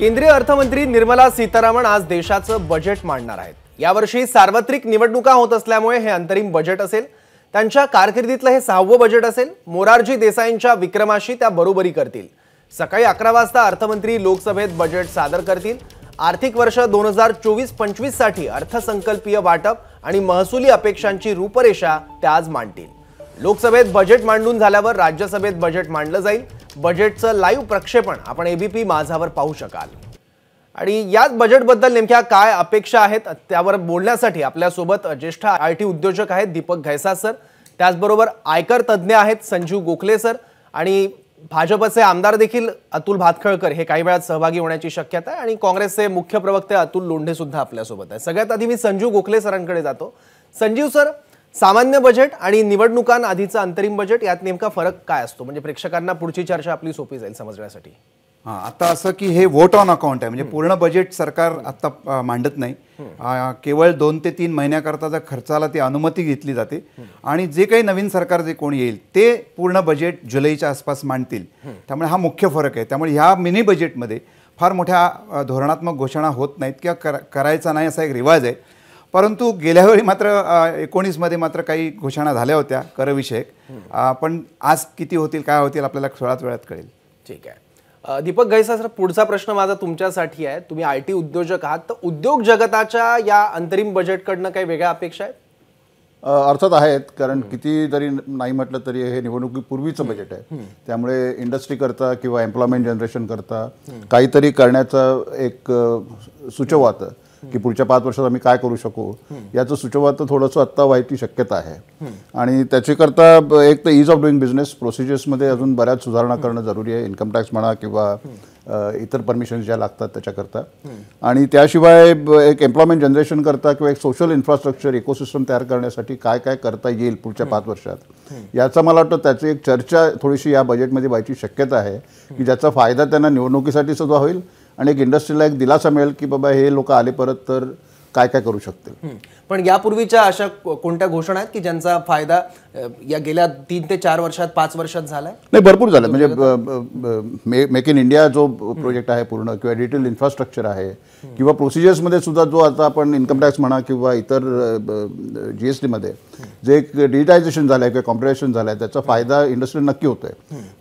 केंद्रीय अर्थमंत्री निर्मला सीतारामन आज देशाचं बजेट मांडणार आहेत यावर्षी सार्वत्रिक निवडणुका होत असल्यामुळे हे अंतरिम बजेट असेल त्यांच्या कारकिर्दीतलं हे सहावं बजेट असेल मोरारजी देसाईंच्या विक्रमाशी त्या बरोबरी करतील सकाळी अकरा वाजता अर्थमंत्री लोकसभेत बजेट सादर करतील आर्थिक वर्ष दोन हजार चोवीस पंचवीस साठी अर्थसंकल्पीय वाटप आणि महसुली अपेक्षांची रूपरेषा त्या आज मांडतील लोकसभेत बजेट मांडून झाल्यावर राज्यसभेत बजेट मांडलं जाईल बजेटचं लाईव्ह प्रक्षेपण आपण एबीपी माझावर पाहू शकाल आणि याच बजेटबद्दल नेमक्या काय अपेक्षा आहेत त्यावर बोलण्यासाठी आपल्यासोबत ज्येष्ठ आय टी उद्योजक आहेत दीपक घैसा सर त्याचबरोबर आयकर तज्ज्ञ आहेत संजीव गोखले सर आणि भाजपचे आमदार देखील अतुल भातखळकर हे काही वेळात सहभागी होण्याची शक्यता आहे आणि काँग्रेसचे मुख्य प्रवक्ते अतुल लोंढे सुद्धा आपल्यासोबत आहे सगळ्यात आधी मी संजीव गोखले सरांकडे जातो संजीव सर सामान्य बजेट आणि निवडणुकांआधीचं अंतरिम बजेट यात नेमका फरक काय असतो म्हणजे प्रेक्षकांना पुढची चर्चा आपली सोपी जाईल समजण्यासाठी हां आता असं की हे वोट ऑन अकाउंट आहे म्हणजे पूर्ण बजेट सरकार आता मांडत नाही केवळ दोन ते तीन त्या खर्चाला ती अनुमती घेतली जाते आणि जे काही नवीन सरकार जे कोण येईल ते पूर्ण बजेट जुलैच्या आसपास मांडतील त्यामुळे हा मुख्य फरक आहे त्यामुळे ह्या मिनी बजेटमध्ये फार मोठ्या धोरणात्मक घोषणा होत नाहीत किंवा करायचा नाही असा एक रिवाज आहे परंतु गेल्या वेळी मात्र मध्ये मात्र काही घोषणा झाल्या होत्या करविषयक पण आज किती होतील काय होतील आपल्याला सोळाच वेळात कळेल ठीक आहे दीपक सर पुढचा प्रश्न माझा तुमच्यासाठी आहे तुम्ही आय टी उद्योजक आहात तर उद्योग जगताच्या या अंतरिम बजेटकडनं काही वेगळ्या अपेक्षा आहेत अर्थात आहेत कारण कितीतरी नाही म्हटलं तरी हे निवडणुकीपूर्वीचं बजेट आहे त्यामुळे इंडस्ट्री करता किंवा एम्प्लॉयमेंट जनरेशन करता काहीतरी करण्याचं एक सुचवातं की पुढच्या पाच वर्षात आम्ही काय करू शकू याचं सुचवात थोडंसं आत्ता व्हायची शक्यता आहे आणि त्याच्याकरता एक तर इज ऑफ डुईंग बिझनेस प्रोसिजर्समध्ये अजून बऱ्याच सुधारणा करणं जरुरी आहे इन्कम टॅक्स म्हणा किंवा इतर परमिशन्स ज्या लागतात त्याच्याकरता आणि त्याशिवाय एक एम्प्लॉयमेंट जनरेशन करता किंवा एक सोशल इन्फ्रास्ट्रक्चर इकोसिस्टम तयार करण्यासाठी काय काय करता येईल पुढच्या पाच वर्षात याचा मला वाटतं त्याची एक चर्चा थोडीशी या बजेटमध्ये व्हायची शक्यता आहे की ज्याचा फायदा त्यांना निवडणुकीसाठी सुद्धा होईल आणि एक इंडस्ट्रीला एक दिलासा मिळेल की बाबा हे लोक आले परत तर काय काय करू शकतील पण यापूर्वीच्या अशा कोणत्या घोषणा आहेत की ज्यांचा फायदा या गेल्या तीन ते चार वर्षात पाच वर्षात झालाय नाही भरपूर झालं म्हणजे मेक इन इंडिया जो प्रोजेक्ट आहे पूर्ण किंवा डिजिटल इन्फ्रास्ट्रक्चर आहे किंवा प्रोसिजर्समध्ये सुद्धा जो आता आपण इन्कम टॅक्स म्हणा किंवा इतर जी एस जे एक डिजिटायझेशन झालं आहे किंवा कॉम्प्युटायझेशन झालं आहे त्याचा फायदा इंडस्ट्री नक्की होतोय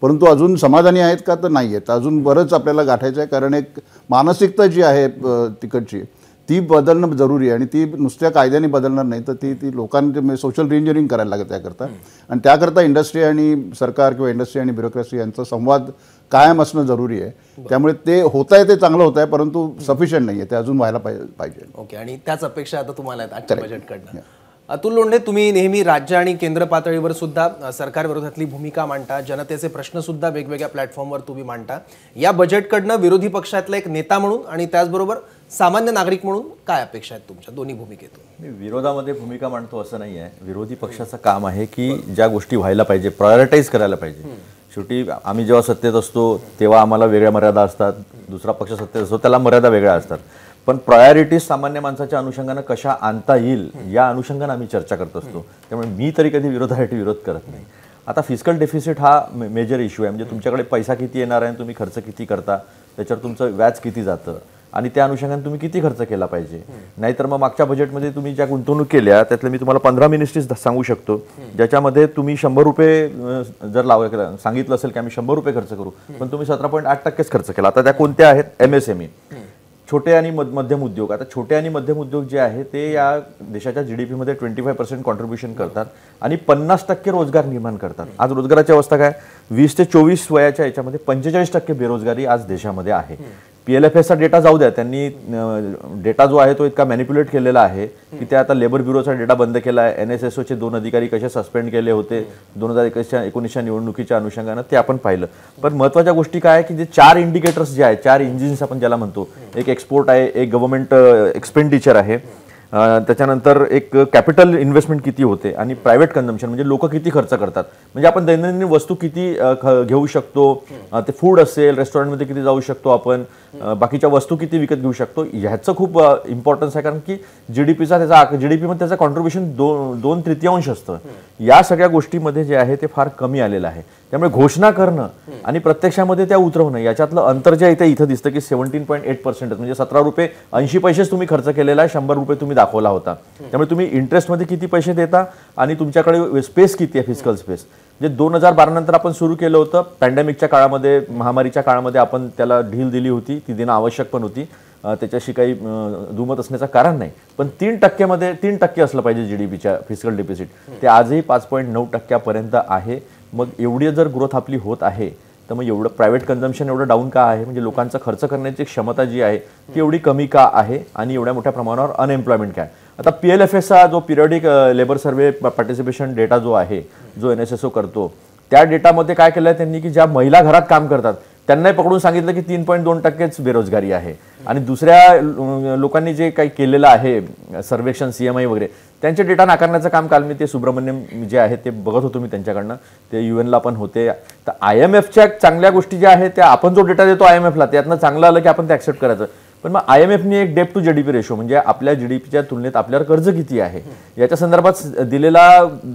परंतु अजून समाधानी आहेत का तर नाही आहेत अजून बरंच आपल्याला गाठायचं आहे कारण एक मानसिकता जी आहे तिकडची ती बदलणं जरुरी आहे आणि ती नुसत्या कायद्याने बदलणार नाही तर ती ती लोकांना सोशल इंजिनिअरिंग करायला लागेल त्याकरता आणि त्याकरता इंडस्ट्री आणि सरकार किंवा इंडस्ट्री आणि ब्युरोक्रेसी यांचा संवाद कायम असणं जरुरी आहे त्यामुळे ते होत आहे ते चांगलं होत आहे परंतु सफिशियंट नाही आहे ते अजून व्हायला पाहिजे ओके आणि त्याच अपेक्षा आता तुम्हाला बजेटकडनं अतुल लोंढे तुम्ही नेहमी राज्य आणि केंद्र पातळीवर सुद्धा सरकारविरोधातली भूमिका मांडता जनतेचे प्रश्न सुद्धा वेगवेगळ्या प्लॅटफॉर्मवर तुम्ही मांडता या बजेटकडनं विरोधी पक्षातला एक नेता म्हणून आणि त्याचबरोबर सामान्य नागरिक म्हणून काय अपेक्षा आहेत तुमच्या दोन्ही भूमिकेतून मी विरोधामध्ये भूमिका मांडतो असं नाही आहे विरोधी पक्षाचं काम आहे की ज्या गोष्टी व्हायला पाहिजे प्रायोरिटाईज करायला पाहिजे शेवटी आम्ही जेव्हा सत्तेत असतो तेव्हा आम्हाला वेगळ्या मर्यादा असतात दुसरा पक्ष सत्तेत असतो त्याला मर्यादा वेगळ्या असतात पण प्रायोरिटीज सामान्य माणसाच्या अनुषंगानं कशा आणता येईल या अनुषंगानं आम्ही चर्चा करत असतो त्यामुळे मी तरी कधी विरोधासाठी विरोध करत नाही आता फिजिकल डेफिसिट हा मेजर इश्यू आहे म्हणजे तुमच्याकडे पैसा किती येणार आहे तुम्ही खर्च किती करता त्याच्यावर तुमचं व्याज किती जातं आणि त्या अनुषंगाने तुम्ही किती खर्च केला पाहिजे नाहीतर मग मागच्या बजेटमध्ये तुम्ही ज्या गुंतवणूक केल्या त्यातल्या मी तुम्हाला पंधरा मिनिस्ट्रीज सांगू शकतो ज्याच्यामध्ये तुम्ही शंभर रुपये जर लाव सांगितलं असेल की आम्ही शंभर रुपये खर्च करू पण तुम्ही सतरा पॉईंट आठ टक्केच खर्च केला आता त्या कोणत्या आहेत एम एस एम ई छोटे आणि मध्यम उद्योग आता छोटे आणि मध्यम उद्योग जे आहे ते या देशाच्या जी डी पीमध्ये ट्वेंटी फाय पर्सेंट कॉन्ट्रीब्युशन करतात आणि पन्नास टक्के रोजगार निर्माण करतात आज रोजगाराची अवस्था काय वीस ते चोवीस वयाच्या याच्यामध्ये पंचेचाळीस टक्के बेरोजगारी आज देशामध्ये आहे पी एल एफ एसचा डेटा जाऊ द्या त्यांनी डेटा जो आहे तो इतका मॅनिप्युलेट केलेला आहे की त्या आता लेबर ब्युरोचा डेटा बंद केला आहे एन एस एस ओचे दोन अधिकारी कसे सस्पेंड केले होते दोन हजार एकवीसच्या एकोणीसच्या निवडणुकीच्या अनुषंगानं ते आपण पाहिलं पण महत्त्वाच्या गोष्टी काय की जे चार इंडिकेटर्स जे आहे चार इंजिन्स आपण ज्याला म्हणतो एक एक्सपोर्ट आहे एक गव्हर्नमेंट एक्सपेंडिचर आहे त्याच्यानंतर एक कॅपिटल इन्व्हेस्टमेंट किती होते आणि प्रायव्हेट कन्झम्पशन म्हणजे लोक किती खर्च करतात म्हणजे आपण दैनंदिन वस्तू किती घेऊ शकतो ते फूड असेल रेस्टॉरंटमध्ये किती जाऊ शकतो आपण बाकीच्या वस्तू किती विकत घेऊ शकतो ह्याचं खूप इम्पॉर्टन्स आहे कारण की जी डी पीचा त्याचा जी डी पीमध्ये त्याचं कॉन्ट्रीब्युशन दोन दोन तृतीयांश असतं या सगळ्या गोष्टीमध्ये जे आहे ते फार कमी आलेलं आहे त्यामुळे घोषणा करणं आणि प्रत्यक्षामध्ये त्या उतरवणं याच्यातलं अंतर जे आहे ते इथं दिसतं की सेव्हन्टीन पॉईंट एट पर्सेंट म्हणजे सतरा रुपये ऐंशी पैसेच तुम्ही खर्च केलेला आहे शंभर रुपये तुम्ही दाखवला होता त्यामुळे तुम्ही इंटरेस्टमध्ये किती पैसे देता आणि तुमच्याकडे स्पेस किती आहे फिजिकल स्पेस जे दोन हजार बारा नंतर आपण सुरू केलं होतं पॅन्डेमिकच्या काळामध्ये महामारीच्या काळामध्ये आपण त्याला ढील दिली होती ती देणं आवश्यक पण होती त्याच्याशी काही दुमत असण्याचं कारण नाही पण तीन टक्क्यामध्ये तीन टक्के असलं पाहिजे जी डी पीच्या फिजिकल डेफिसिट ते आजही पाच पॉईंट नऊ टक्क्यापर्यंत आहे मग एवढी जर ग्रोथ आपली होत आहे तर मग एवढं प्रायव्हेट कन्झम्पशन एवढं डाऊन का आहे म्हणजे लोकांचा खर्च करण्याची क्षमता जी आहे ती एवढी कमी का आहे आणि एवढ्या मोठ्या प्रमाणावर अनएम्प्लॉयमेंट काय आता पी एल एफ एसचा जो periodic labour survey participation data जो आहे जो एन एस एस ओ करतो त्या डेटामध्ये काय केलं आहे त्यांनी की ज्या महिला घरात काम करतात त्यांनाही पकडून सांगितलं की तीन पॉईंट दोन टक्केच बेरोजगारी आहे आणि दुसऱ्या लोकांनी जे काही केलेलं आहे सर्वेक्षण सी एम आय वगैरे त्यांचे डेटा नाकारण्याचं काम काल मी ते सुब्रमण्यम जे आहे ते बघत होतो मी त्यांच्याकडनं ते यू एनला पण होते तर आय एम एफच्या चांगल्या गोष्टी ज्या आहेत त्या आपण जो डेटा देतो आय एम एफला त्यातनं चांगलं आलं की आपण ते ॲक्सेप्ट करायचं पण मग आय एम एफने एक debt to G D P ratio म्हणजे आपल्या जी डी पीच्या तुलनेत आपल्यावर कर्ज किती आहे याच्या संदर्भात दिलेला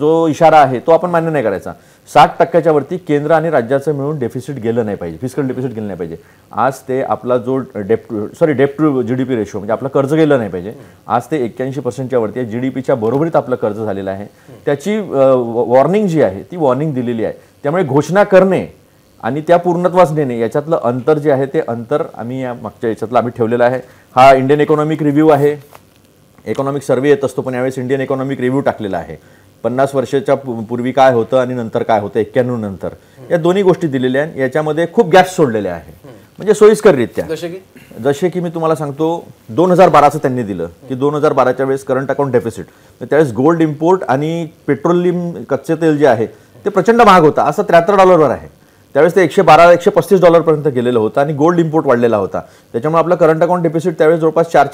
जो इशारा आहे तो आपण मान्य नाही करायचा साठ टक्क्याच्या वरती केंद्र आणि राज्याचं मिळून डेफिसिट गेलं नाही पाहिजे फिजिकल डेफिसिट गेलं नाही पाहिजे आज ते आपला जो debt to sorry debt to G D P ratio म्हणजे आपलं कर्ज गेलं नाही पाहिजे आज ते एक्क्याऐंशी पर्सेंटच्या वरती जी डी पीच्या बरोबरीत आपलं कर्ज झालेलं आहे त्याची वॉर्निंग जी आहे ती वॉर्निंग दिलेली आहे त्यामुळे घोषणा करणे आणि त्या पूर्णत्वास नेणे याच्यातलं अंतर जे आहे ते अंतर आम्ही या मागच्या याच्यातलं आम्ही ठेवलेलं आहे हा इंडियन इकॉनॉमिक रिव्ह्यू आहे इकॉनॉमिक सर्वे येत असतो पण यावेळेस इंडियन इकॉनॉमिक रिव्ह्यू टाकलेला आहे पन्नास वर्षाच्या पूर्वी काय होतं आणि नंतर काय होतं एक्क्याण्णव नंतर या दोन्ही गोष्टी दिलेल्या आहेत याच्यामध्ये खूप गॅप्स सोडलेले आहे म्हणजे सोयीस्कररित्या जसे की मी तुम्हाला सांगतो दोन हजार बाराचं त्यांनी दिलं की दोन हजार बाराच्या वेळेस करंट अकाउंट डेफिसिट तर त्यावेळेस गोल्ड इम्पोर्ट आणि पेट्रोलियम कच्चे तेल जे आहे ते प्रचंड महाग होता असं त्र्याहत्तर डॉलरवर आहे त्यावेळेस ते एकशे बारा एकशे पस्तीस डॉलरपर्यंत गेलेलं होतं आणि गोल्ड इम्पोर्ट वाढलेला होता त्याच्यामुळे आपलं करंट अकाउंट डेफिसिट त्यावेळेस जवळपास चार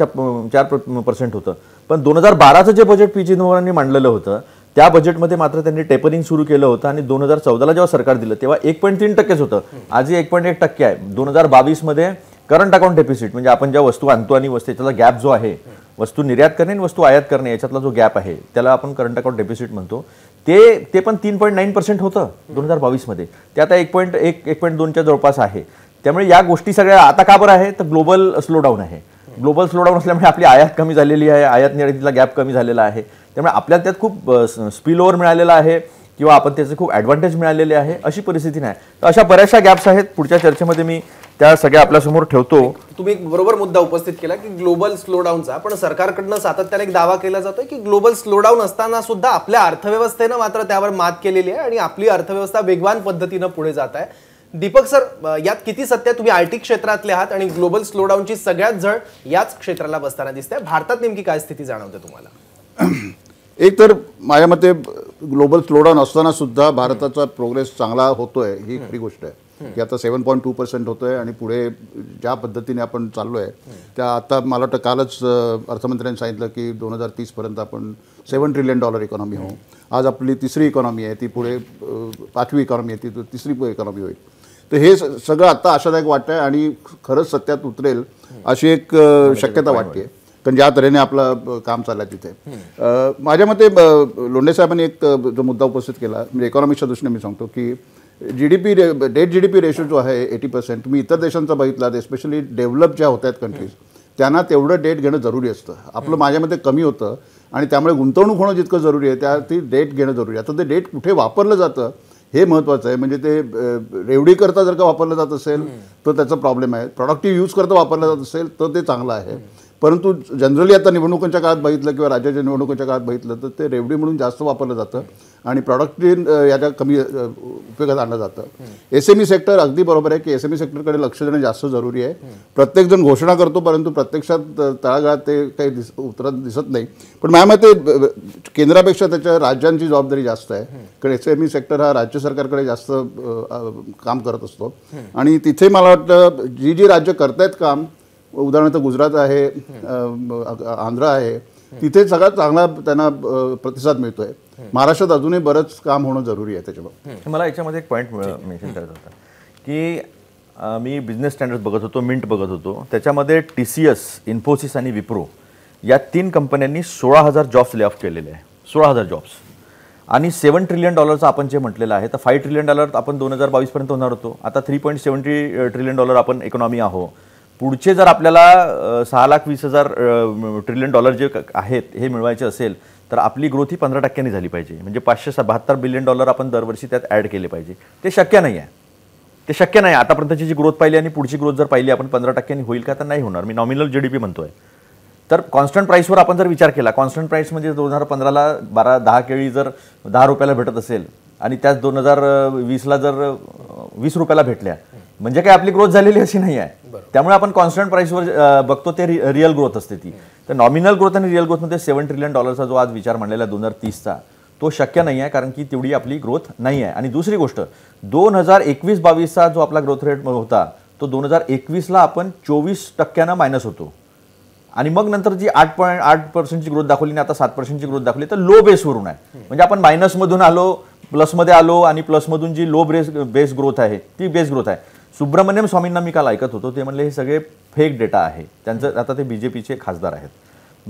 चार पर्सेंट होतं पण दोन हजार बाराचं जे बजेट पी चिदंबरांनी मांडलेलं होतं त्या बजेटमध्ये मात्र त्यांनी टेपरिंग सुरू केलं होतं आणि दोन हजार चौदाला जेव्हा सरकार दिलं तेव्हा एक पॉईंट तीन टक्केच होतं आजही एक पॉईंट एक टक्के आहे दोन हजार बावीसमध्ये करंट अकाउंट डेपिसिट म्हणजे आपण ज्या वस्तू आणतो आणि वस्तू त्याचा गॅप जो आहे वस्तू निर्यात करणे आणि वस्तू आयात करणे याच्यातला जो गॅप आहे त्याला आपण करंट अकाउंट डेपिसिट म्हणतो ते ते पण तीन पॉईंट नाईन पर्सेंट होतं दोन हजार बावीसमध्ये ते आता एक पॉईंट एक एक पॉईंट दोनच्या जवळपास आहे त्यामुळे या गोष्टी सगळ्या आता का बरं आहे तर ग्लोबल स्लोडाऊन आहे ग्लोबल स्लोडाऊन असल्यामुळे आपली आयात कमी झालेली आहे आयात निर्यातीला गॅप कमी झालेला आहे त्यामुळे आपल्याला त्यात खूप स्पील ओव्हर मिळालेला आहे किंवा आपण त्याचं खूप ॲडव्हान्टेज मिळालेले आहे अशी परिस्थिती नाही तर अशा बऱ्याचशा गॅप्स आहेत पुढच्या चर्चेमध्ये मी त्या सगळ्या आपल्यासमोर ठेवतो तुम्ही एक बरोबर मुद्दा उपस्थित केला की ग्लोबल स्लोडाऊनचा पण सरकारकडनं सातत्याने एक दावा केला जातोय की ग्लोबल स्लोडाऊन असताना सुद्धा आपल्या अर्थव्यवस्थेनं मात्र त्यावर मात केलेली आहे आणि आपली अर्थव्यवस्था वेगवान पद्धतीनं पुढे जात आहे दीपक सर यात किती सत्य तुम्ही आय टी क्षेत्रातले आहात आणि ग्लोबल स्लोडाऊनची सगळ्यात झळ याच क्षेत्राला बसताना दिसते भारतात नेमकी काय स्थिती जाणवते तुम्हाला एक तर माझ्या मते ग्लोबल डाऊन असताना सुद्धा भारताचा प्रोग्रेस चांगला होतोय ही खरी गोष्ट आहे की आता सेवन पॉईंट टू पर्सेंट होतोय आहे आणि पुढे ज्या पद्धतीने आपण चाललो आहे त्या आता मला वाटतं कालच अर्थमंत्र्यांनी सांगितलं की दोन हजार तीसपर्यंत आपण सेवन ट्रिलियन डॉलर इकॉनॉमी होऊ आज आपली तिसरी इकॉनॉमी आहे ती पुढे पाचवी इकॉनॉमी आहे ती तिसरी इकॉनॉमी होईल तर हे सगळं आत्ता आशादायक वाटतं आहे आणि खरंच सत्यात उतरेल अशी एक शक्यता वाटते कारण ज्या तऱ्हेने आपलं काम चाललं आहे तिथे माझ्या मते लोंढे साहेबांनी एक जो मुद्दा उपस्थित केला म्हणजे इकॉनॉमिक्सच्या दृष्टीने मी सांगतो की जी डी पी रे debt G D P ratio जो आहे एटी पर्सेंट तुम्ही इतर देशांचा बघितला एस्पेशली डेव्हलप ज्या होत आहेत कंट्रीज त्यांना तेवढं डेट घेणं जरुरी असतं आपलं माझ्यामध्ये कमी होतं आणि त्यामुळे गुंतवणूक होणं जितकं जरुरी आहे त्या ती डेट घेणं जरुरी आहे आता ते डेट कुठे वापरलं जातं हे महत्त्वाचं आहे म्हणजे ते रेवडीकरता जर का वापरलं जात असेल तर त्याचा प्रॉब्लेम आहे प्रॉडक्टिव्ह करता वापरलं जात असेल तर ते चांगलं आहे परंतु जनरली आता निवडणुकांच्या काळात बघितलं किंवा राज्याच्या निवडणुकांच्या काळात बघितलं तर ते रेवडी म्हणून जास्त वापरलं जातं आणि प्रॉडक्टिन याच्या कमी उपयोगात आणलं जातं एस एम ई सेक्टर अगदी बरोबर आहे की एस एम ई सेक्टरकडे लक्ष देणं जास्त जरुरी आहे प्रत्येकजण घोषणा करतो परंतु प्रत्यक्षात तळागाळात ते काही दिस उतरत दिसत नाही पण माझ्या मते केंद्रापेक्षा त्याच्या राज्यांची जबाबदारी जास्त आहे कारण एस एम ई सेक्टर हा राज्य सरकारकडे जास्त काम करत असतो आणि तिथे मला वाटतं जी जी राज्य करतायत काम उदाहरणार्थ गुजरात आहे आंध्र आहे तिथे सगळ्यात चांगला त्यांना प्रतिसाद मिळतोय महाराष्ट्रात अजूनही बरंच काम होणं जरुरी आहे त्याच्यामुळे मला याच्यामध्ये एक पॉईंट मेन्शन करायचा होता की मी बिझनेस स्टँडर्ड बघत होतो मिंट बघत होतो त्याच्यामध्ये टी सी एस इन्फोसिस आणि विप्रो या तीन कंपन्यांनी सोळा हजार जॉब्स ले ऑफ केलेले आहे सोळा हजार जॉब्स आणि सेवन ट्रिलियन डॉलरचं आपण जे म्हटलेलं आहे तर फाय ट्रिलियन डॉलर आपण दोन हजार बावीसपर्यंत होणार होतो आता three point seventy trillion dollar आपण इकॉनॉमी आहो पुढचे जर आपल्याला सहा लाख वीस हजार ट्रिलियन डॉलर जे आहेत हे मिळवायचे असेल तर आपली ग्रोथ ही पंधरा टक्क्यांनी झाली पाहिजे म्हणजे पाचशे बहात्तर बिलियन डॉलर आपण दरवर्षी त्यात ॲड केले पाहिजे ते शक्य नाही आहे ते शक्य नाही आतापर्यंतची जी ग्रोथ पाहिली आणि पुढची ग्रोथ जर पाहिली आपण पंधरा टक्क्यांनी होईल का तर नाही होणार मी नॉमिनल जी डी पी म्हणतो आहे तर कॉन्स्टंट प्राईसवर आपण जर विचार केला कॉन्स्टंट प्राईस म्हणजे दोन हजार पंधराला बारा दहा केळी जर दहा रुपयाला भेटत असेल आणि त्याच दोन हजार वीसला जर वीस रुपयाला भेटल्या म्हणजे काय आपली ग्रोथ झालेली अशी नाही आहे त्यामुळे आपण कॉन्स्टंट प्राईसवर बघतो ते रिअल ग्रोथ असते ती तर नॉमिनल ग्रोथ आणि रिअल ग्रोथमध्ये सेव्हन ट्रिलियन डॉलरचा जो आज विचार मांडलेला दोन हजार तीसचा तो शक्य नाही आहे कारण की तेवढी आपली ग्रोथ नाही आहे आणि दुसरी गोष्ट दोन हजार एकवीस बावीसचा जो आपला ग्रोथ रेट होता तो दोन हजार एकवीसला आपण चोवीस टक्क्यानं मायनस होतो आणि मग नंतर जी आठ पॉईंट आठ पर्सेंटची ग्रोथ दाखवली आणि आता सात पर्सेंटची ग्रोथ दाखवली तर लो बेसवरून आहे म्हणजे आपण मायनसमधून आलो प्लसमध्ये आलो आणि प्लसमधून जी लो बेस बेस ग्रोथ आहे ती बेस ग्रोथ आहे सुब्रमण्यम स्वामींना मी काल ऐकत होतो ते म्हणले हे सगळे फेक डेटा आहे त्यांचं आता ते बी जे पीचे खासदार आहेत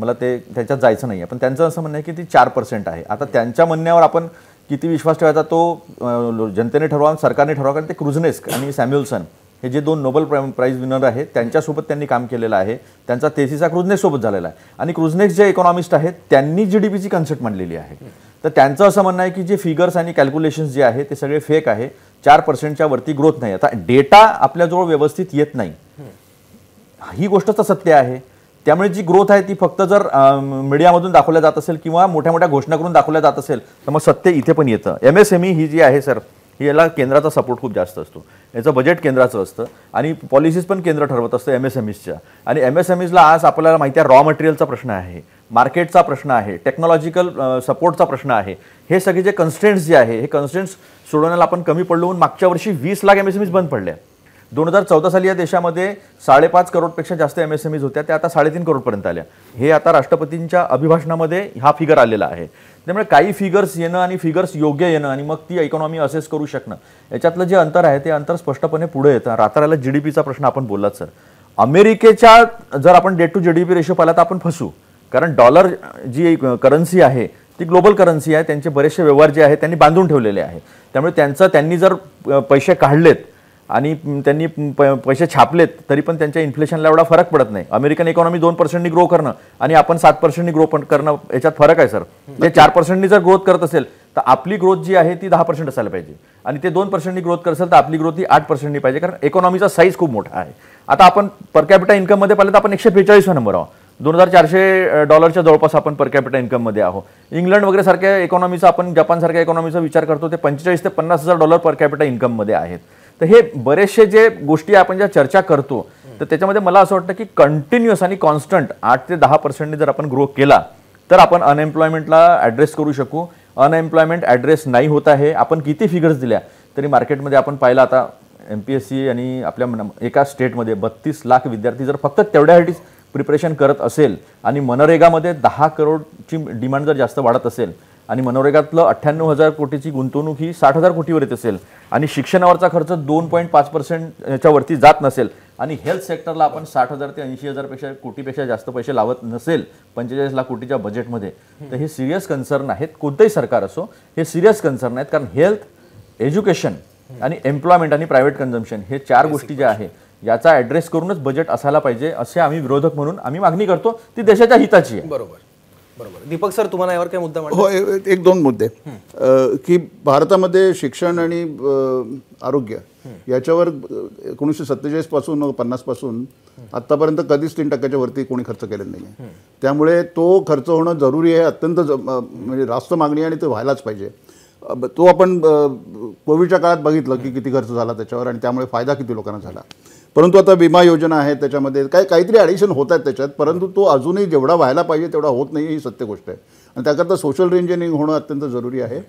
मला ते त्याच्यात जायचं नाही आहे पण त्यांचं असं म्हणणं आहे की ती चार पर्सेंट आहे आता त्यांच्या म्हणण्यावर आपण किती विश्वास ठेवायचा तो जनतेने ठरवा सरकारने ठरवा कारण ते क्रुझनेस्क आणि सॅम्युल्सन हे जे दोन नोबल प्राईज विनर आहेत त्यांच्यासोबत त्यांनी काम केलेलं आहे त्यांचा तेसीचा क्रुझनेससोबत झालेला आहे आणि क्रुझनेस जे इकॉनॉमिस्ट आहेत त्यांनी जी डी पीची कन्सेप्ट मांडलेली आहे तर त्यांचं असं म्हणणं आहे की जे फिगर्स आणि कॅल्क्युलेशन्स जे आहे ते सगळे फेक आहे चार पर्सेंटच्या वरती ग्रोथ नाही आता डेटा आपल्याजवळ व्यवस्थित येत नाही ही गोष्ट तर सत्य आहे त्यामुळे जी ग्रोथ आहे ती फक्त जर मीडियामधून दाखवल्या जात असेल किंवा मोठ्या मोठ्या घोषणा करून दाखवल्या जात असेल तर मग सत्य इथे पण येतं एम एस एम ई ही जी आहे सर ही याला केंद्राचा सपोर्ट खूप जास्त असतो याचं बजेट केंद्राचं असतं आणि पॉलिसीज पण केंद्र ठरवत असतं एम एस एम आणि एम एस एम आज आपल्याला माहिती आहे रॉ मटेरियलचा प्रश्न आहे मार्केटचा प्रश्न आहे टेक्नॉलॉजिकल सपोर्टचा प्रश्न आहे हे सगळे जे कन्स्टेंट्स जे आहे हे कन्स्टेंट्स सोडवण्याला आपण कमी पडलो म्हणून मागच्या वर्षी वीस लाख एम एस एम बंद पडल्या दोन हजार चौदा साली या देशामध्ये साडेपाच करोडपेक्षा जास्त एम एस एम ईज होत्या त्या आता साडेतीन करोडपर्यंत आल्या हे आता राष्ट्रपतींच्या अभिभाषणामध्ये हा फिगर आलेला आहे त्यामुळे काही फिगर्स येणं आणि फिगर्स योग्य येणं आणि मग ती इकॉनॉमी असेस करू शकणं याच्यातलं जे अंतर आहे ते अंतर स्पष्टपणे पुढे येतं रात्रीला जी डी पीचा प्रश्न आपण बोललात सर अमेरिकेच्या जर आपण debt to G D P ratio पाहिला तर आपण फसू कारण डॉलर जी करन्सी आहे ती ग्लोबल करन्सी आहे त्यांचे बरेचसे व्यवहार जे आहेत त्यांनी बांधून ठेवलेले आहे त्यामुळे त्यांचं त्यांनी जर पैसे काढलेत आणि त्यांनी प पैसे छापलेत तरी पण त्यांच्या इन्फ्लेशनला एवढा फरक पडत नाही अमेरिकन इकॉनॉमी दोन पर्सेंटनी ग्रो करणं आणि आपण सात पर्सेंटनी ग्रो पण करणं याच्यात फरक आहे सर ते चार पर्सेंटनी जर ग्रोथ करत असेल तर आपली ग्रोथ जी आहे ती दहा पर्सेंट असायला पाहिजे आणि ते दोन पर्सेंटनी ग्रोथ करत असेल तर आपली ग्रोथ ही आठ पर्सेंटनी पाहिजे कारण इकॉनॉमीचा साईज खूप मोठा आहे आता आपण पर कॅपिटा इन्कममध्ये पाहिलं तर आपण एकशे बेचाळीसवा नंबर आहोत दोन हजार चारशे डॉलरच्या जवळपास आपण पर कॅपिटल इन्कममध्ये आहोत इंग्लंड वगैरे सारख्या इकॉनॉमीचा आपण जपानसारख्या इकॉनॉमीचा विचार करतो ते पंचेचाळीस ते पन्नास हजार डॉलर पर कॅपिटल इन्कममध्ये आहेत तर हे बरेचसे जे गोष्टी आपण ज्या चर्चा करतो तर त्याच्यामध्ये मला असं वाटतं की कंटिन्युअस आणि कॉन्स्टंट आठ ते दहा पर्सेंटने जर आपण ग्रो केला तर आपण अनएम्प्लॉयमेंटला ॲड्रेस करू शकू अनएम्प्लॉयमेंट ॲड्रेस नाही होत आहे आपण किती फिगर्स दिल्या तरी मार्केटमध्ये आपण पाहिलं आता एम पी एस सी आणि आपल्या एका स्टेटमध्ये बत्तीस लाख विद्यार्थी जर फक्त तेवढ्यासाठीच प्रिपरेशन करत असेल आणि मनरेगामध्ये दहा करोडची डिमांड जर जास्त वाढत असेल आणि मनोरेगातलं अठ्ठ्याण्णव हजार कोटीची गुंतवणूक ही साठ हजार कोटीवर येत असेल आणि शिक्षणावरचा खर्च दोन पॉईंट पाच पर्सेंटच्या वरती जात नसेल आणि हेल्थ सेक्टरला आपण साठ हजार ते ऐंशी हजारपेक्षा कोटीपेक्षा जास्त पैसे लावत नसेल पंचेचाळीस लाख कोटीच्या बजेटमध्ये तर हे सिरियस कन्सर्न आहेत कोणतंही सरकार असो हे सिरियस कन्सर्न आहेत कारण हेल्थ एज्युकेशन आणि एम्प्लॉयमेंट आणि प्रायव्हेट कन्झम्पशन हे चार गोष्टी ज्या आहेत याचा ॲड्रेस करूनच बजेट असायला पाहिजे असे आम्ही विरोधक म्हणून आम्ही मागणी करतो ती देशाच्या हिताची आहे बरोबर बरोबर दीपक सर तुम्हाला यावर काय मुद्दा हो एक दोन मुद्दे की भारतामध्ये शिक्षण आणि आरोग्य याच्यावर एकोणीसशे सत्तेचाळीस पासून पन्नास पासून आतापर्यंत कधीच तीन टक्क्याच्या वरती कोणी खर्च केलेला नाही आहे त्यामुळे तो खर्च होणं जरुरी आहे अत्यंत म्हणजे रास्त मागणी आणि ते व्हायलाच पाहिजे तो आपण कोविडच्या काळात बघितलं की किती खर्च झाला त्याच्यावर आणि त्यामुळे फायदा किती लोकांना झाला परंतु आता विमा योजना आहे त्याच्यामध्ये काय काहीतरी ॲडिशन होत आहेत त्याच्यात परंतु तो अजूनही जेवढा व्हायला पाहिजे तेवढा होत नाही ही सत्य गोष्ट आहे आणि त्याकरता सोशल रिंजिनिंग होणं अत्यंत जरुरी आहे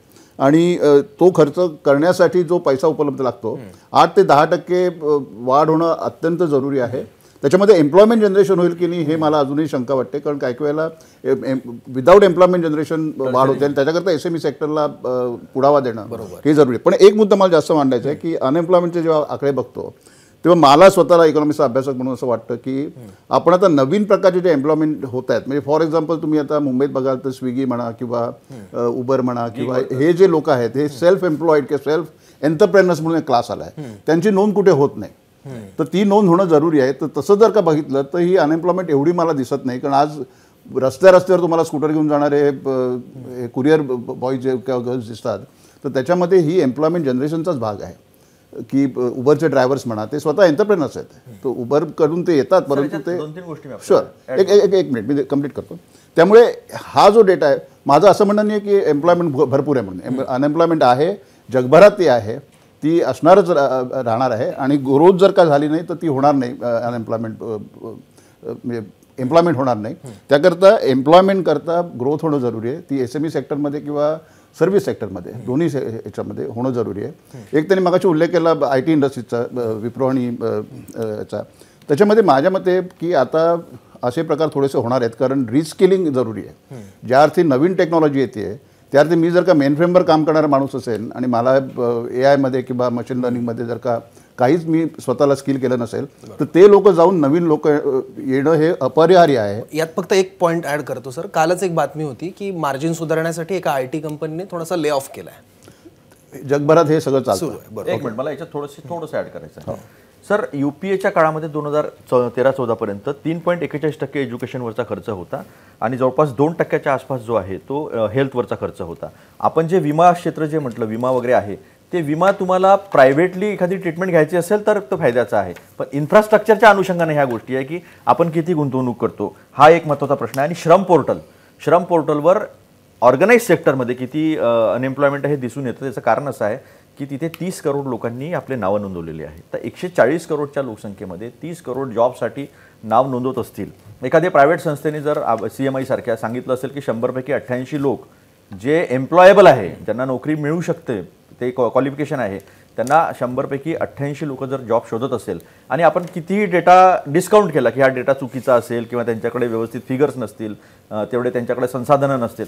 आणि तो खर्च करण्यासाठी जो पैसा उपलब्ध लागतो आठ ते दहा टक्के वाढ होणं अत्यंत जरुरी आहे त्याच्यामध्ये एम्प्लॉयमेंट जनरेशन होईल की नाही हे मला अजूनही शंका वाटते कारण काही वेळेला विदाऊट एम्प्लॉयमेंट जनरेशन वाढ होते आणि त्याच्याकरता एस एम ई सेक्टरला पुढावा देणं हे जरुरी पण एक मुद्दा मला जास्त मांडायचा आहे की अनएम्प्लॉयमेंटचे जेव्हा आकडे बघतो तेव्हा मला स्वतःला इकॉनॉमिक्सचा अभ्यासक म्हणून असं वाटतं की आपण आता नवीन प्रकारचे जे एम्प्लॉयमेंट होत आहेत म्हणजे फॉर एक्झाम्पल तुम्ही आता मुंबईत बघाल तर स्विगी म्हणा किंवा उबर म्हणा किंवा हे जे लोक आहेत हे सेल्फ एम्प्लॉईड किंवा सेल्फ एंटरप्रेनर्स म्हणून क्लास आला आहे त्यांची नोंद कुठे होत नाही तर ती नोंद होणं जरुरी आहे तर तसं जर का बघितलं तर ही अनएम्प्लॉयमेंट एवढी मला दिसत नाही कारण आज रस्त्या रस्त्यावर तुम्हाला स्कूटर घेऊन जाणारे हे कुरिअर बॉयज किंवा गर्ल्स दिसतात तर त्याच्यामध्ये ही एम्प्लॉयमेंट जनरेशनचाच भाग आहे की उबरचे ड्रायव्हर्स म्हणा ते स्वतः एंटरप्रेनर्स आहेत तो उबर करून ते येतात परंतु ते शुअर एक एक एक मिनिट मी कंप्लीट करतो त्यामुळे हा जो डेटा आहे माझं असं म्हणणं नाही की एम्प्लॉयमेंट भरपूर आहे म्हणून अनएम्प्लॉयमेंट आहे जगभरात ती आहे ती असणारच राहणार आहे आणि ग्रोथ जर का झाली नाही तर ती होणार नाही अनएम्प्लॉयमेंट म्हणजे एम्प्लॉयमेंट होणार नाही त्याकरता एम्प्लॉयमेंट करता ग्रोथ होणं जरुरी आहे ती एस एम ई सेक्टरमध्ये किंवा सर्व्हिस सेक्टरमध्ये दोन्ही से ह्याच्यामध्ये होणं जरुरी आहे एक त्यांनी मागाशी उल्लेख केला आय टी इंडस्ट्रीजचा विप्रो आणि याचा त्याच्यामध्ये माझ्या मते की आता असे प्रकार थोडेसे होणार आहेत कारण रिस्किलिंग जरुरी आहे ज्या अर्थी नवीन टेक्नॉलॉजी येते त्या अर्थी मी जर का मेनफ्रेमवर काम करणारा माणूस असेल आणि मला ए आयमध्ये किंवा मशीन लर्निंगमध्ये जर का काहीच मी स्वतःला स्किल केलं नसेल तर ते लोक जाऊन नवीन लोक येणं हे अपरिहार्य आहे यात फक्त एक पॉईंट ऍड करतो सर कालच एक बातमी होती की मार्जिन सुधारण्यासाठी एका आय टी कंपनीने थोडासा ले ऑफ केला जगभरात हे सगळं चालू एक मिनिट मला याच्यात थोडंसं थोडस ऍड करायचं सर यू पी एच्या काळामध्ये दोन हजार चौ तेरा चौदापर्यंत तीन पॉईंट एकेचाळीस टक्के एज्युकेशनवरचा खर्च होता आणि जवळपास दोन टक्क्याच्या आसपास जो आहे तो हेल्थवरचा खर्च होता आपण जे विमा क्षेत्र जे म्हटलं विमा वगैरे आहे ते विमा तुम्हाला प्रायव्हेटली एखादी ट्रीटमेंट घ्यायची असेल तर तो फायद्याचा आहे पण इन्फ्रास्ट्रक्चरच्या अनुषंगाने ह्या गोष्टी आहे की आपण किती गुंतवणूक करतो हा एक महत्त्वाचा प्रश्न आहे आणि श्रम पोर्टल श्रम पोर्टलवर ऑर्गनाईज सेक्टरमध्ये किती अनएम्प्लॉयमेंट हे दिसून येतं त्याचं कारण असं आहे की तिथे तीस करोड लोकांनी आपले नावं नोंदवलेली आहे तर एकशे चाळीस करोडच्या लोकसंख्येमध्ये तीस करोड जॉबसाठी नाव नोंदवत असतील एखाद्या प्रायव्हेट संस्थेने जर सी एम आयसारख्या सांगितलं असेल की शंभरपैकी अठ्ठ्याऐंशी लोक जे एम्प्लॉयेबल आहे ज्यांना नोकरी मिळू शकते ते क्वालिफिकेशन आहे त्यांना शंभरपैकी अठ्ठ्याऐंशी लोक जर जॉब शोधत असेल आणि आपण कितीही डेटा डिस्काउंट केला की हा डेटा चुकीचा असेल किंवा त्यांच्याकडे व्यवस्थित फिगर्स नसतील तेवढे त्यांच्याकडे संसाधनं नसतील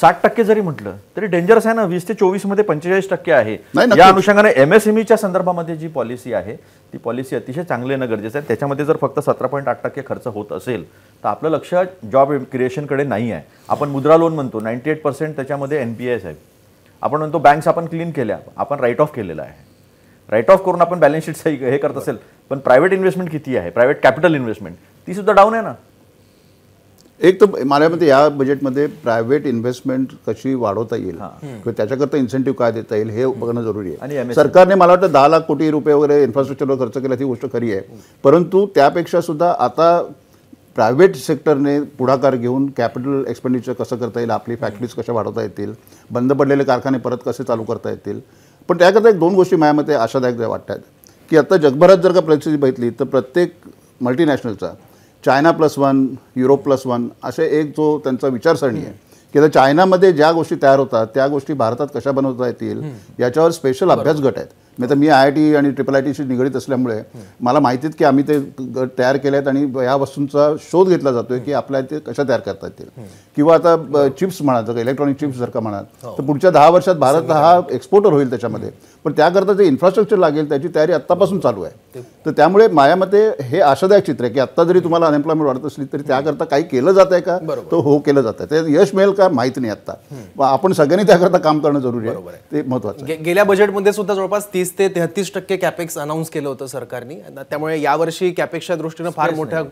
साठ टक्के जरी म्हटलं तरी डेंजरस आहे ना वीस ते चोवीस मध्ये पंचेचाळीस टक्के आहे या अनुषंगाने एमएसएमईच्या e संदर्भामध्ये जी पॉलिसी आहे ती पॉलिसी अतिशय चांगली येणं गरजेचं आहे त्याच्यामध्ये जर फक्त सतरा पॉईंट आठ टक्के खर्च होत असेल तर आपलं लक्ष जॉब क्रिएशनकडे नाही आहे आपण मुद्रा लोन म्हणतो नाईन्टी एट पर्सेंट त्याच्यामध्ये एन पी आपण म्हणतो बँक्स आपण क्लीन केल्या आपण राईट ऑफ केलेला आहे राईट ऑफ करून आपण बॅलन्स शीट हे करत असेल पण प्रायव्हेट इन्व्हेस्टमेंट किती आहे प्रायव्हेट कॅपिटल इन्व्हेस्टमेंट ती सुद्धा डाऊन आहे ना एक तर माझ्या मते या बजेटमध्ये प्रायव्हेट इन्व्हेस्टमेंट कशी वाढवता येईल किंवा त्याच्याकरता इन्सेंटिव्ह काय देता येईल हे बघणं जरुरी आहे आणि सरकारने मला वाटतं दहा लाख कोटी रुपये वगैरे इन्फ्रास्ट्रक्चरवर खर्च केला ती गोष्ट खरी आहे परंतु त्यापेक्षा सुद्धा आता प्रायव्हेट सेक्टरने पुढाकार घेऊन कॅपिटल एक्सपेंडिचर कसं करता येईल आपली फॅक्टरीज कशा वाढवता येतील बंद पडलेले कारखाने परत कसे चालू करता येतील पण त्याकरता एक दोन गोष्टी माझ्या मते आशादायक वाटतात वाटतात की आता जगभरात जर का परिस्थिती बघितली तर प्रत्येक मल्टीनॅशनलचा China plus one Europe plus one असे एक जो त्यांचा विचारसरणी आहे की आता चायनामध्ये ज्या गोष्टी तयार होतात त्या गोष्टी भारतात कशा बनवता येतील याच्यावर स्पेशल अभ्यास गट आहेत नाही तर मी आय आय टी आणि ट्रिपल आय टीशी निगडीत असल्यामुळे मला माहितीत की आम्ही ते तयार केले आहेत आणि या वस्तूंचा शोध घेतला जातोय की आपल्या ते कशा तयार करता येतील किंवा आता चिप्स म्हणा जर इलेक्ट्रॉनिक चिप्स जर का म्हणाल हो. तर पुढच्या दहा वर्षात भारत हा एक्सपोर्टर होईल त्याच्यामध्ये पण त्याकरता जे इन्फ्रास्ट्रक्चर लागेल त्याची तयारी आत्तापासून चालू आहे तर त्यामुळे माझ्यामध्ये मते हे आशादायक चित्र आहे की आत्ता जरी तुम्हाला अनएम्प्लॉयमेंट वाढत असली तरी त्याकरता काही केलं जात आहे का तो हो केलं आहे ते यश मिळेल का माहीत नाही आत्ता आपण सगळ्यांनी त्याकरता काम करणं जरुरी आहे ते महत्वाचं गेल्या बजेटमध्ये सुद्धा जवळपास तीस तीस ते तेहतीस टक्के कॅपेक्स अनाऊन्स केलं होतं सरकारने त्यामुळे यावर्षी कॅपेक्सच्या दृष्टीनं फार मोठ्या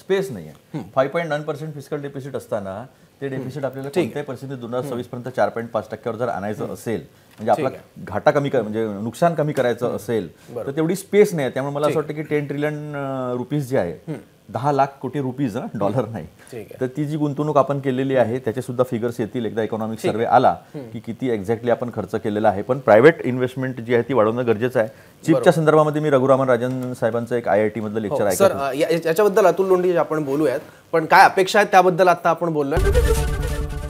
स्पेस नाही आहे five point nine percent fiscal deficit असताना ते डेफिसिट आपल्याला कोणत्याही परिस्थितीत दोन हजार सव्वीस पर्यंत चार पॉईंट पाच टक्क्यावर जर आणायचं असेल म्हणजे आपला घाटा कमी म्हणजे नुकसान कमी करायचं असेल तर तेवढी स्पेस नाही त्यामुळे मला असं वाटतं की टेन ट्रिलियन रुपीज जे आहे दहा लाख कोटी रुपीज डॉलर नाही तर ती जी गुंतवणूक आपण केलेली आहे त्याचे सुद्धा फिगर्स येतील एकदा इकॉनॉमिक सर्वे आला की किती एक्झॅक्टली आपण खर्च केलेला आहे पण प्रायव्हेट इन्व्हेस्टमेंट जी आहे ती वाढवणं गरजेचं आहे चिपच्या संदर्भामध्ये मी रघुरामन राजन साहेबांचं एक आय आय टी मधलं लेक्चर हो, आहे याच्याबद्दल अतुल लोंडी आपण बोलूयात पण काय अपेक्षा आहेत त्याबद्दल आता आपण बोललो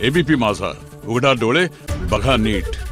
एबीपी माझा उघडा डोळे बघा नीट